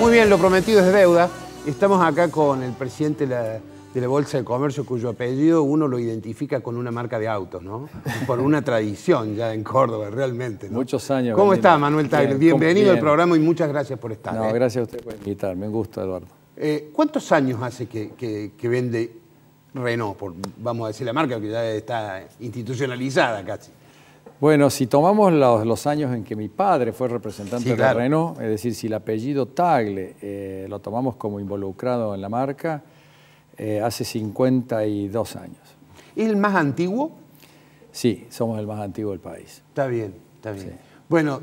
Muy bien, lo prometido es deuda. Estamos acá con el presidente de la, Bolsa de Comercio, cuyo apellido uno lo identifica con una marca de autos, ¿no? Por una tradición ya en Córdoba, realmente. Muchos años. ¿Cómo está, Manuel Taylor? Bienvenido al programa y muchas gracias por estar. No, ¿eh? gracias a usted por invitarme. Un gusto, Eduardo. Eh, ¿Cuántos años hace que, vende Renault, vamos a decir la marca, que ya está institucionalizada casi? Bueno, si tomamos los, años en que mi padre fue representante de Renault, es decir, si el apellido Tagle eh, lo tomamos como involucrado en la marca, eh, hace 52 años. ¿Es el más antiguo? Sí, somos el más antiguo del país. Está bien, está bien. Bueno,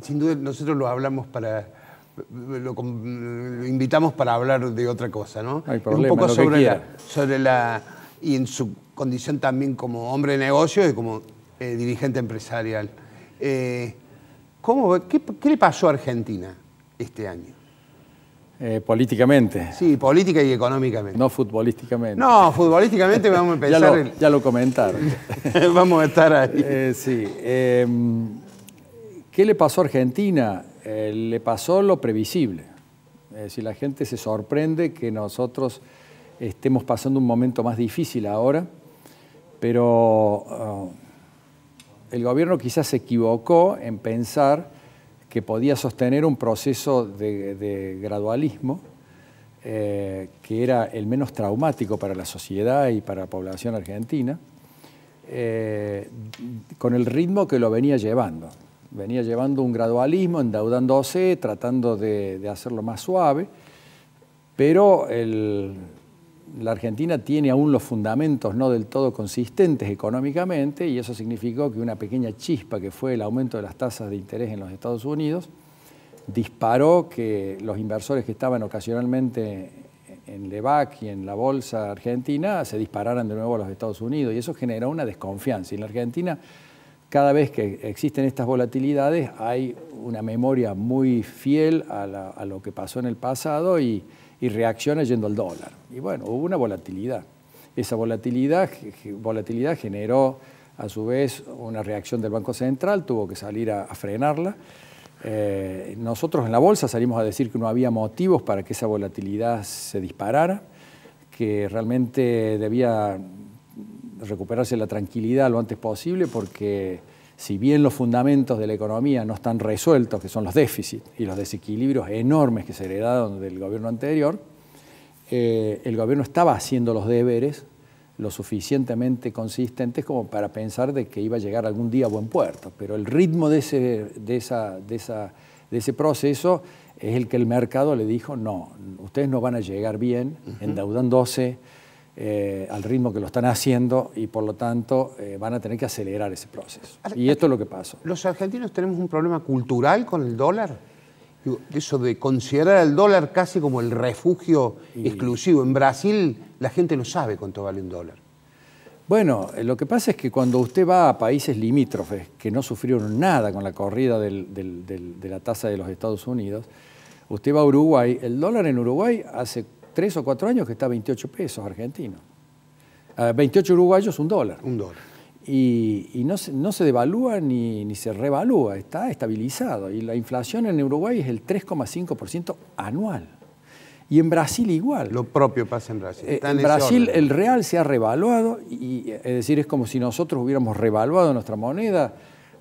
sin duda nosotros lo hablamos para... Lo, invitamos para hablar de otra cosa, ¿no? Hay un poco sobre la, sobre la... y en su condición también como hombre de negocios y como eh, dirigente empresarial. Eh, qué, le pasó a Argentina este año? Eh, políticamente. Sí, política y económicamente. No futbolísticamente. No, futbolísticamente vamos a empezar. ya, lo, comentaron. vamos a estar ahí. sí. Em, ¿Qué le pasó a Argentina? le pasó lo previsible. Es decir, la gente se sorprende que nosotros estemos pasando un momento más difícil ahora, pero ah, el gobierno quizás se equivocó en pensar que podía sostener un proceso de, gradualismo eh, que era el menos traumático para la sociedad y para la población argentina, eh, con el ritmo que lo venía llevando. Venía llevando un gradualismo, endeudándose, tratando de hacerlo más suave, pero el, la Argentina tiene aún los fundamentos no del todo consistentes económicamente y eso significó que una pequeña chispa que fue el aumento de las tasas de interés en los Estados Unidos disparó que los inversores que estaban ocasionalmente en Levac y en la bolsa argentina se dispararan de nuevo a los Estados Unidos y eso generó una desconfianza. Y en la Argentina cada vez que existen estas volatilidades hay una memoria muy fiel a, a lo que pasó en el pasado y y reacciona yendo al dólar. Y bueno, hubo una volatilidad. Esa volatilidad, volatilidad generó a su vez una reacción del Banco Central, tuvo que salir a, frenarla. Eh, nosotros en la bolsa salimos a decir que no había motivos para que esa volatilidad se disparara, que realmente debía recuperarse la tranquilidad lo antes posible porque si bien los fundamentos de la economía no están resueltos, que son los déficits y los desequilibrios enormes que se heredaron del gobierno anterior, eh, el gobierno estaba haciendo los deberes lo suficientemente consistentes como para pensar de que iba a llegar algún día a buen puerto. Pero el ritmo de ese, de ese proceso es el que el mercado le dijo, no, ustedes no van a llegar bien endeudándose eh, al ritmo que lo están haciendo y por lo tanto eh, van a tener que acelerar ese proceso. Y esto es lo que pasa. ¿Los argentinos tenemos un problema cultural con el dólar? Eso de considerar el dólar casi como el refugio exclusivo. En Brasil la gente no sabe cuánto vale un dólar. Bueno, eh, lo que pasa es que cuando usted va a países limítrofes que no sufrieron nada con la corrida de la tasa de los Estados Unidos, usted va a Uruguay, el dólar en Uruguay hace tres o cuatro años que está 28 pesos argentinos. 28 uruguayos, un dólar. Un dólar. Y, no, se, devalúa ni, se revalúa, está estabilizado. Y la inflación en Uruguay es el 3,5% anual. Y en Brasil igual. Lo propio pasa en Brasil. Eh, en, Brasil el real se ha revaluado, y, es decir, es como si nosotros hubiéramos revaluado nuestra moneda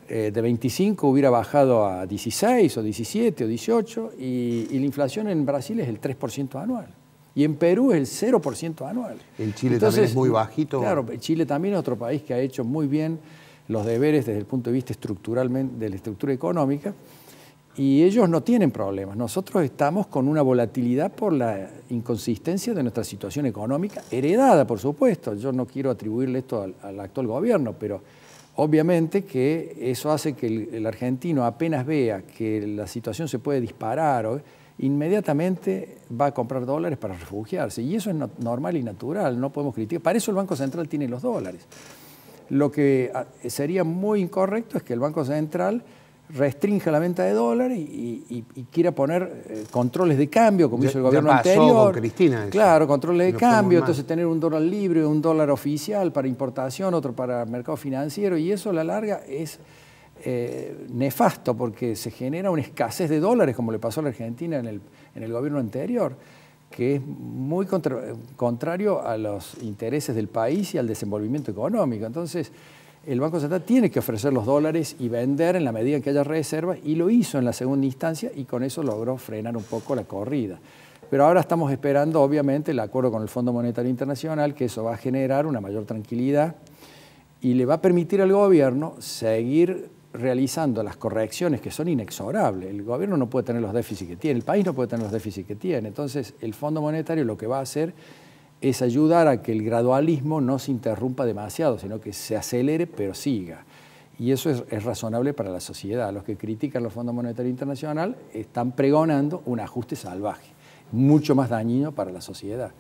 eh, de 25 hubiera bajado a 16 o 17 o 18 y, y la inflación en Brasil es el 3% anual y en Perú es el 0% anual. El Chile también es muy bajito. Claro, Chile también es otro país que ha hecho muy bien los deberes desde el punto de vista estructuralmente de la estructura económica y ellos no tienen problemas. Nosotros estamos con una volatilidad por la inconsistencia de nuestra situación económica, heredada, por supuesto. Yo no quiero atribuirle esto al, actual gobierno, pero obviamente que eso hace que el, el, argentino apenas vea que la situación se puede disparar inmediatamente va a comprar dólares para refugiarse. Y eso es normal y natural, no podemos criticar. Para eso el Banco Central tiene los dólares. Lo que ah, sería muy incorrecto es que el Banco Central restrinja la venta de dólares y, quiera poner eh, controles de cambio, como hizo el gobierno anterior. Con Cristina Claro, controles de cambio, entonces tener un dólar libre, un dólar oficial para importación, otro para mercado financiero, y eso a la larga es eh, nefasto porque se genera una escasez de dólares, como le pasó a la Argentina en el, en el gobierno anterior, que es muy contrario a los intereses del país y al desenvolvimiento económico. Entonces, el Banco Central tiene que ofrecer los dólares y vender en la medida que haya reservas, y lo hizo en la segunda instancia y con eso logró frenar un poco la corrida. Pero ahora estamos esperando, obviamente, el acuerdo con el Fondo Monetario Internacional, que eso va a generar una mayor tranquilidad y le va a permitir al gobierno seguir realizando las correcciones que son inexorables. El gobierno no puede tener los déficits que tiene, el país no puede tener los déficits que tiene. Entonces, el Fondo Monetario lo que va a hacer es ayudar a que el gradualismo no se interrumpa demasiado, sino que se acelere pero siga. Y eso es, razonable para la sociedad. Los que critican los fondo Monetario Internacional están pregonando un ajuste salvaje, mucho más dañino para la sociedad.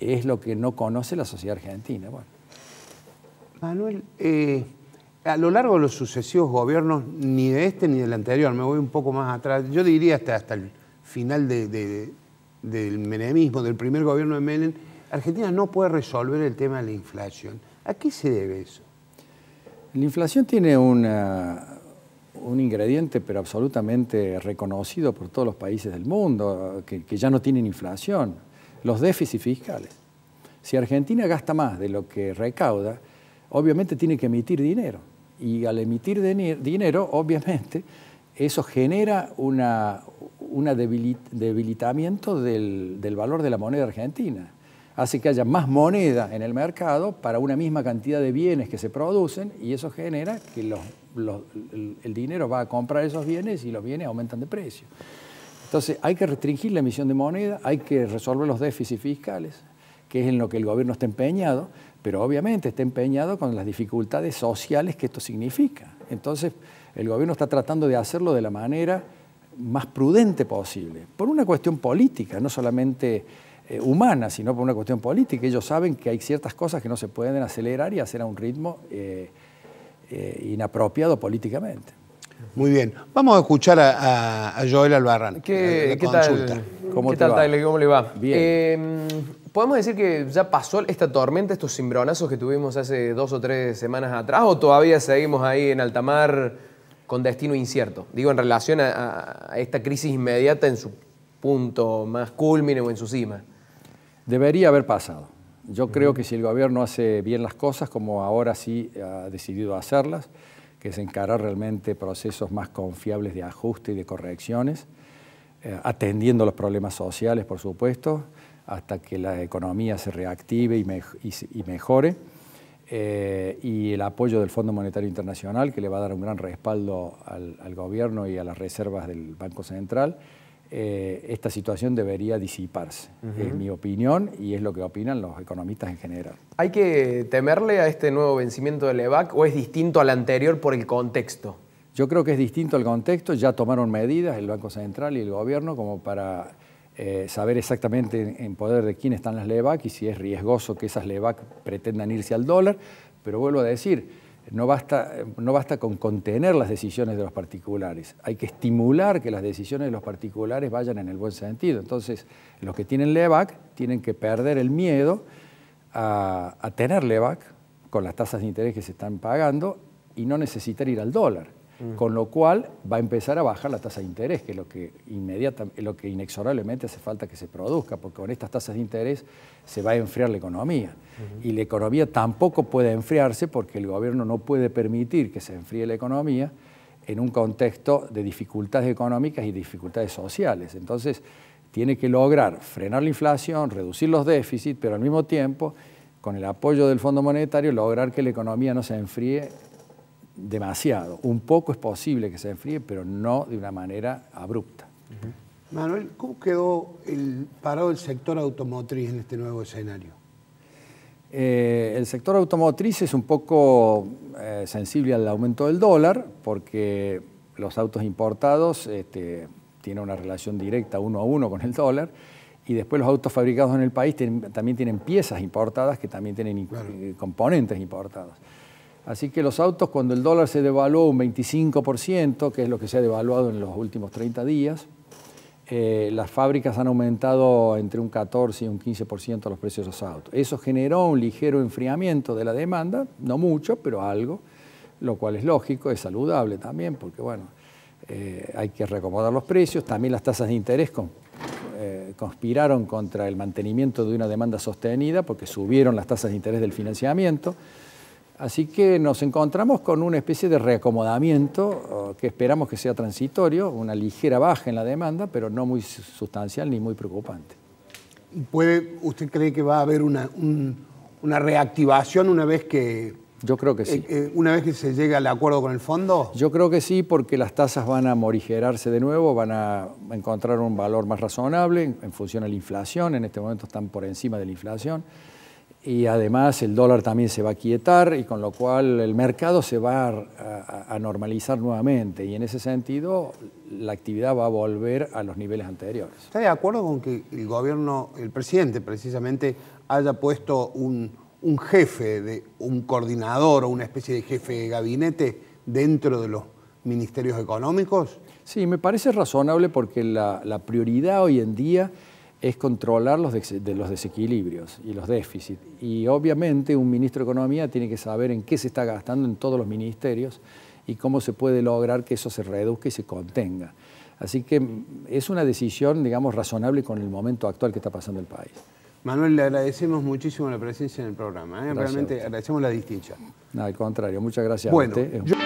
Es lo que no conoce la sociedad argentina. Bueno. Manuel, eh, a lo largo de los sucesivos gobiernos, ni de este ni del anterior, me voy un poco más atrás, yo diría hasta, hasta el final del menemismo, del primer gobierno de Menem, Argentina no puede resolver el tema de la inflación. ¿A qué se debe eso? La inflación tiene un ingrediente, pero absolutamente reconocido por todos los países del mundo, que ya no tienen inflación, los déficits fiscales. Si Argentina gasta más de lo que recauda, obviamente tiene que emitir dinero y al emitir dinero, obviamente, eso genera un una debilitamiento del, valor de la moneda argentina. Hace que haya más moneda en el mercado para una misma cantidad de bienes que se producen y eso genera que el dinero va a comprar esos bienes y los bienes aumentan de precio. Entonces hay que restringir la emisión de moneda, hay que resolver los déficits fiscales, que es en lo que el gobierno está empeñado, pero obviamente está empeñado con las dificultades sociales que esto significa. Entonces, el gobierno está tratando de hacerlo de la manera más prudente posible, por una cuestión política, no solamente eh, humana, sino por una cuestión política. Ellos saben que hay ciertas cosas que no se pueden acelerar y hacer a un ritmo eh, eh, inapropiado políticamente. Muy bien. Vamos a escuchar a, Joel Albarrán. ¿Qué, tal? ¿Cómo, ¿Qué ¿Cómo le va? Bien. ¿Podemos decir que ya pasó esta tormenta, estos cimbronazos que tuvimos hace dos o tres semanas atrás, o todavía seguimos ahí en alta mar con destino incierto? Digo, en relación a, esta crisis inmediata en su punto más culmine o en su cima. Debería haber pasado. Yo creo que si el gobierno hace bien las cosas, como ahora sí ha decidido hacerlas, que es encarar realmente procesos más confiables de ajuste y de correcciones, eh, atendiendo los problemas sociales, por supuesto, hasta que la economía se reactive y, mejore, eh, y el apoyo del Fondo Monetario Internacional, que le va a dar un gran respaldo al, gobierno y a las reservas del Banco Central, eh, esta situación debería disiparse. en Es mi opinión y es lo que opinan los economistas en general. ¿Hay que temerle a este nuevo vencimiento del EVAC o es distinto al anterior por el contexto? Yo creo que es distinto al contexto. Ya tomaron medidas el Banco Central y el gobierno como para eh, saber exactamente en, poder de quién están las LEVAC y si es riesgoso que esas LEVAC pretendan irse al dólar, pero vuelvo a decir, no basta, con contener las decisiones de los particulares, hay que estimular que las decisiones de los particulares vayan en el buen sentido. Entonces, los que tienen LEVAC tienen que perder el miedo a, a tener LEVAC con las tasas de interés que se están pagando y no necesitar ir al dólar. Con lo cual va a empezar a bajar la tasa de interés, que es lo que, lo que inexorablemente hace falta que se produzca, porque con estas tasas de interés se va a enfriar la economía. Y la economía tampoco puede enfriarse porque el gobierno no puede permitir que se enfríe la economía en un contexto de dificultades económicas y dificultades sociales. Entonces, tiene que lograr frenar la inflación, reducir los déficits, pero al mismo tiempo, con el apoyo del Fondo Monetario, lograr que la economía no se enfríe demasiado. Un poco es posible que se enfríe, pero no de una manera abrupta. Manuel, ¿cómo quedó el parado el sector automotriz en este nuevo escenario? Eh, el sector automotriz es un poco eh, sensible al aumento del dólar porque los autos importados este, tienen una relación directa uno a uno con el dólar y después los autos fabricados en el país también tienen piezas importadas que también tienen eh, componentes importados. Así que los autos, cuando el dólar se devaluó un 25%, que es lo que se ha devaluado en los últimos 30 días, eh, las fábricas han aumentado entre un 14 y un 15% los precios de los autos. Eso generó un ligero enfriamiento de la demanda, no mucho, pero algo, lo cual es lógico, es saludable también, porque bueno, eh, hay que recomodar los precios. También las tasas de interés eh, conspiraron contra el mantenimiento de una demanda sostenida, porque subieron las tasas de interés del financiamiento. Así que nos encontramos con una especie de reacomodamiento que esperamos que sea transitorio, una ligera baja en la demanda, pero no muy sustancial ni muy preocupante. ¿Puede, ¿Usted cree que va a haber una, reactivación una vez que... Yo creo que sí. Eh, eh, ¿Una vez que se llegue al acuerdo con el fondo? Yo creo que sí, porque las tasas van a morigerarse de nuevo, van a encontrar un valor más razonable en función a la inflación, en este momento están por encima de la inflación y además el dólar también se va a quietar y con lo cual el mercado se va a, normalizar nuevamente y en ese sentido la actividad va a volver a los niveles anteriores. ¿Está de acuerdo con que el gobierno, el presidente precisamente, haya puesto un, jefe, de, un coordinador o una especie de jefe de gabinete dentro de los ministerios económicos? Sí, me parece razonable porque la prioridad hoy en día es controlar los, de los desequilibrios y los déficits. Y obviamente un ministro de Economía tiene que saber en qué se está gastando en todos los ministerios y cómo se puede lograr que eso se reduzca y se contenga. Así que mm, es una decisión, digamos, razonable con el momento actual que está pasando el país. Manuel, le agradecemos muchísimo la presencia en el programa. ¿eh? Realmente agradecemos la distinción. No, al contrario, muchas gracias a usted.